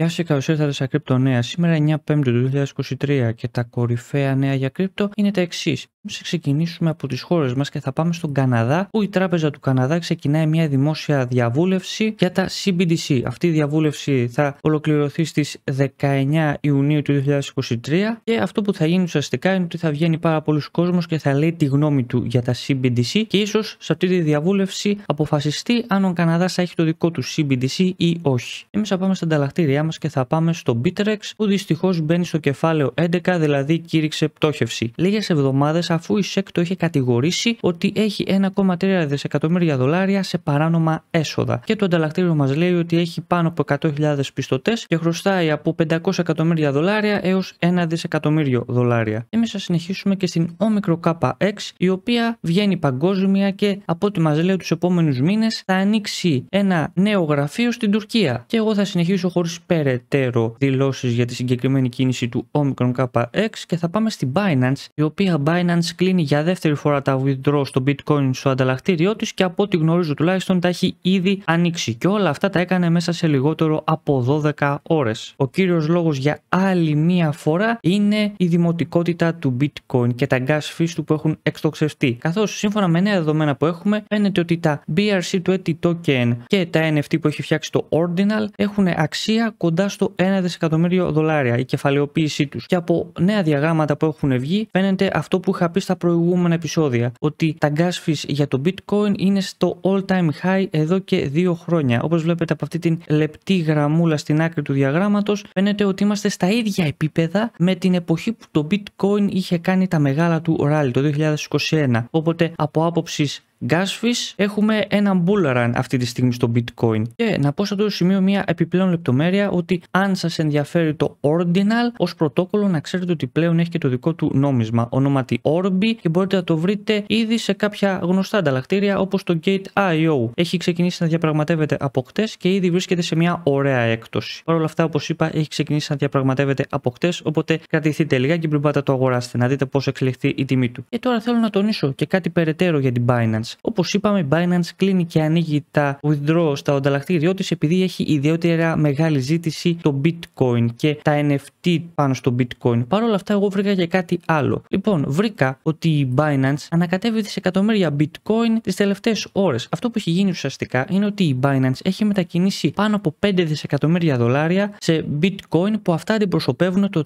Γεια σας, καλώς ήρθατε στα Crypto Νέα. Σήμερα 9 Πέμπτη του 2023 και τα κορυφαία νέα για κρύπτο είναι τα εξής. να ξεκινήσουμε από τις χώρες μας και θα πάμε στον Καναδά που η Τράπεζα του Καναδά ξεκινάει μια δημόσια διαβούλευση για τα CBDC. Αυτή η διαβούλευση θα ολοκληρωθεί στις 19 Ιουνίου του 2023 και αυτό που θα γίνει ουσιαστικά είναι ότι θα βγαίνει πάρα πολλούς κόσμος και θα λέει τη γνώμη του για τα CBDC και ίσως σε αυτή τη διαβούλευση αποφασιστεί αν ο Καναδάς θα έχει το δικό του CBDC ή όχι. Εμείς θα πάμε στα ανταλλακτήριά και θα πάμε στο Bittrex που δυστυχώς μπαίνει στο κεφάλαιο 11 δηλαδή κήρυξε πτώχευση. λίγες εβδομάδες αφού η SEC το είχε κατηγορήσει ότι έχει 1,3 δισεκατομμύρια δολάρια σε παράνομα έσοδα και το ανταλλακτήριο μας λέει ότι έχει πάνω από 100.000 πιστωτές και χρωστάει από 500 εκατομμύρια δολάρια έως 1 δισεκατομμύριο δολάρια. εμείς θα συνεχίσουμε και στην KX η οποία βγαίνει παγκόσμια και από ό,τι μας λέει τους επόμενους μήνες θα ανοίξει ένα νέο γραφείο στην Τουρκία και εγώ θα συνεχίσω χωρίς πέρα περαιτέρω δηλώσεις για τη συγκεκριμένη κίνηση του Omicron KX και θα πάμε στην Binance, η οποία Binance κλείνει για δεύτερη φορά τα withdraw στο bitcoin στο ανταλλακτήριό της και από ό,τι γνωρίζω τουλάχιστον τα έχει ήδη ανοίξει και όλα αυτά τα έκανε μέσα σε λιγότερο από 12 ώρες. Ο κύριος λόγος για άλλη μία φορά είναι η δημοτικότητα του bitcoin και τα gas fees του που έχουν εκτοξευτεί. Καθώς σύμφωνα με νέα δεδομένα που έχουμε φαίνεται ότι τα BRC 20 token και τα NFT που έχει φτιάξει το Ordinal έχουν αξία κοντά κοντά στο 1 δισεκατομμύριο δολάρια η κεφαλαιοποίησή τους. Και από νέα διαγράμματα που έχουν βγει, φαίνεται αυτό που είχα πει στα προηγούμενα επεισόδια, ότι τα gas fees για το bitcoin είναι στο all time high εδώ και δύο χρόνια. Όπως βλέπετε από αυτή την λεπτή γραμμούλα στην άκρη του διαγράμματος, φαίνεται ότι είμαστε στα ίδια επίπεδα με την εποχή που το bitcoin είχε κάνει τα μεγάλα του ράλι το 2021. Οπότε από άποψης Gasfish έχουμε ένα bull run αυτή τη στιγμή στο bitcoin και να πω σε αυτό το σημείο μια επιπλέον λεπτομέρεια ότι αν σας ενδιαφέρει το ordinal ως πρωτόκολλο να ξέρετε ότι πλέον έχει και το δικό του νόμισμα ονόματι Orbi και μπορείτε να το βρείτε ήδη σε κάποια γνωστά ανταλλακτήρια όπως το Gate.io έχει ξεκινήσει να διαπραγματεύεται από χτες και ήδη βρίσκεται σε μια ωραία έκπτωση Παρ' όλα αυτά όπως είπα έχει ξεκινήσει να διαπραγματεύεται από χτες οπότε κρατηθείτε και πριν πάτε το αγοράσετε να δείτε πώς εξελιχθεί η τιμή του και τώρα θέλω να τονίσω και κάτι περαιτέρω για την Binance Όπως είπαμε, η Binance κλείνει και ανοίγει τα withdraw στα ανταλλακτήριά της, επειδή έχει ιδιαίτερα μεγάλη ζήτηση το bitcoin και τα NFT πάνω στο bitcoin. Παρ' όλα αυτά, εγώ βρήκα και κάτι άλλο. Λοιπόν, βρήκα ότι η Binance ανακατεύει δισεκατομμύρια bitcoin τις τελευταίες ώρες. Αυτό που έχει γίνει ουσιαστικά είναι ότι η Binance έχει μετακινήσει πάνω από 5 δισεκατομμύρια δολάρια σε bitcoin που αυτά αντιπροσωπεύουν το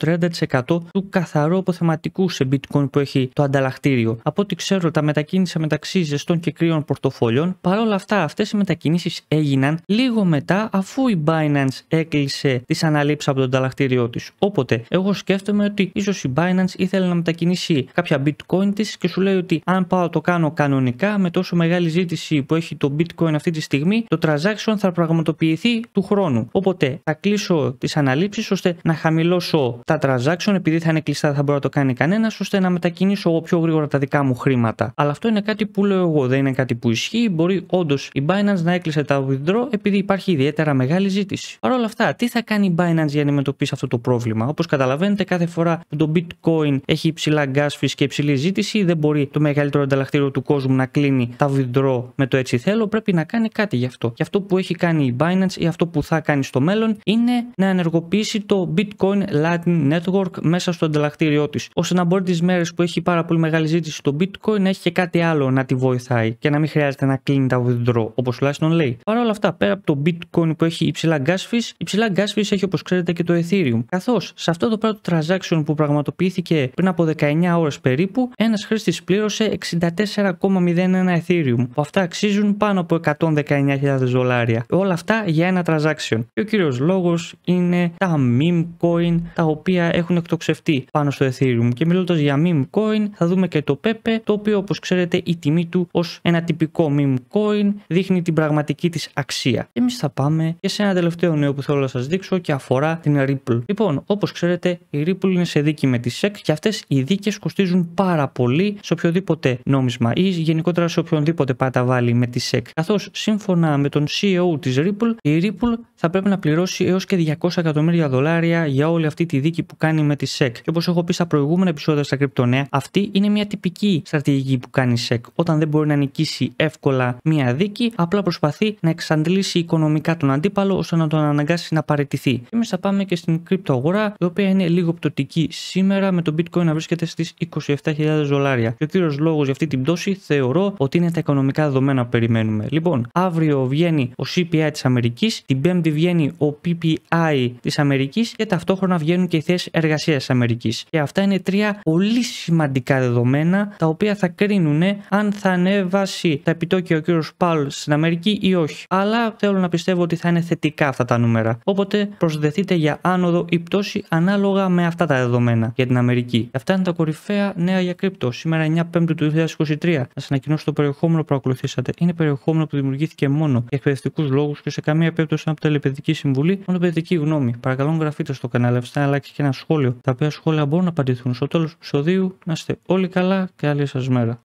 30% του καθαρού αποθεματικού σε bitcoin που έχει το ανταλλακτήριο. Από ό,τι ξέρω, τα μετακίνησε μεταξύ ανοιχτών και κρύων πορτοφολιών. Παρ' όλα αυτά, αυτές οι μετακινήσεις έγιναν λίγο μετά αφού η Binance έκλεισε τις αναλήψεις από τον ταλακτήριό της. Οπότε, εγώ σκέφτομαι ότι ίσως η Binance ήθελε να μετακινήσει κάποια bitcoin της και σου λέει ότι αν πάω το κάνω κανονικά με τόσο μεγάλη ζήτηση που έχει το bitcoin αυτή τη στιγμή, το transaction θα πραγματοποιηθεί του χρόνου. Οπότε, θα κλείσω τις αναλήψεις ώστε να χαμηλώσω τα transaction επειδή θα είναι κλειστά, δεν θα μπορεί να το κάνει κανένας, ώστε να μετακινήσω εγώ πιο γρήγορα τα δικά μου χρήματα. Αλλά αυτό είναι κάτι που λέω εγώ δεν είναι κάτι που ισχύει, μπορεί όντως η Binance να έκλεισε τα withdraw επειδή υπάρχει ιδιαίτερα μεγάλη ζήτηση. Παρ' όλα αυτά, τι θα κάνει η Binance για να αντιμετωπίσει αυτό το πρόβλημα. Όπως καταλαβαίνετε, κάθε φορά που το Bitcoin έχει υψηλά gas fees και υψηλή ζήτηση, δεν μπορεί το μεγαλύτερο ανταλλακτήριο του κόσμου να κλείνει τα withdraw με το έτσι θέλω. Πρέπει να κάνει κάτι γι' αυτό. Και αυτό που έχει κάνει η Binance ή αυτό που θα κάνει στο μέλλον είναι να ενεργοποιήσει το Bitcoin Latin Network μέσα στο ανταλλακτήριό της, ώστε να μπορεί τις μέρες που έχει πάρα πολύ μεγάλη ζήτηση το Bitcoin να έχει και κάτι άλλο να τη βοηθά και να μην χρειάζεται να κλείνει τα withdraw, όπως τουλάχιστον λέει. Παρ' όλα αυτά, πέρα από το Bitcoin που έχει υψηλά gas fees, υψηλά gas fees έχει όπως ξέρετε και το Ethereum. Καθώς σε αυτό το πρώτο transaction που πραγματοποιήθηκε πριν από 19 ώρες περίπου, ένας χρήστης πλήρωσε 64,01 Ethereum, που αυτά αξίζουν πάνω από 119.000 δολάρια. Όλα αυτά για ένα transaction. Και ο κύριος λόγος είναι τα meme coin τα οποία έχουν εκτοξευτεί πάνω στο Ethereum. Και μιλώντας για meme coin, θα δούμε και το Pepe, το οποίο όπως ξέρετε η τιμή του ως ένα τυπικό meme coin δείχνει την πραγματική της αξία. Και εμείς θα πάμε και σε ένα τελευταίο νέο που θέλω να σας δείξω και αφορά την Ripple. Λοιπόν, όπως ξέρετε η Ripple είναι σε δίκη με τη SEC και αυτές οι δίκες κοστίζουν πάρα πολύ σε οποιοδήποτε νόμισμα ή γενικότερα σε οποιονδήποτε βάλει με τη SEC. Καθώς σύμφωνα με τον CEO της Ripple, η Ripple θα πρέπει να πληρώσει έως και 200 εκατομμύρια δολάρια για όλη αυτή τη δίκη που κάνει με τη SEC. Και όπως έχω πει στα προηγούμενα επεισόδια στα κρυπτονέα, αυτή είναι μια τυπική στρατηγική που κάνει η SEC όταν δεν μπορεί να να νικήσει εύκολα μία δίκη, απλά προσπαθεί να εξαντλήσει οικονομικά τον αντίπαλο ώστε να τον αναγκάσει να παραιτηθεί. Και εμείς θα πάμε και στην κρυπτοαγορά, η οποία είναι λίγο πτωτική σήμερα, με το bitcoin να βρίσκεται στις 27.000 δολάρια. Και ο κύριος λόγος για αυτή την πτώση θεωρώ ότι είναι τα οικονομικά δεδομένα που περιμένουμε. Λοιπόν, αύριο βγαίνει ο CPI της Αμερικής, την Πέμπτη βγαίνει ο PPI της Αμερικής και ταυτόχρονα βγαίνουν και οι θέσεις εργασίας της Αμερικής. Και αυτά είναι τρία πολύ σημαντικά δεδομένα τα οποία θα κρίνουν αν θα ανέβει βάσει τα επιτόκια ο κύριος Παουλ στην Αμερική ή όχι. Αλλά θέλω να πιστεύω ότι θα είναι θετικά αυτά τα νούμερα. Οπότε προσδεθείτε για άνοδο ή πτώση ανάλογα με αυτά τα δεδομένα για την Αμερική. Αυτά είναι τα κορυφαία νέα για κρύπτο. Σήμερα 9 Πέμπτου του 2023. Να σας ανακοινώσω το περιεχόμενο που ακολουθήσατε. Είναι περιεχόμενο που δημιουργήθηκε μόνο για εκπαιδευτικούς λόγους και σε καμία περίπτωση από τελεπαιδική συμβουλή, μόνο παιδική γνώμη. Παρακαλώ, γραφείτε στο κανάλι αυτό, να και ένα σχόλιο. Τα οποία σχόλια μπορούν να απαντηθούν στο τέλος του επεισοδίου. Να είστε όλοι καλά και άλλη σας μέρα.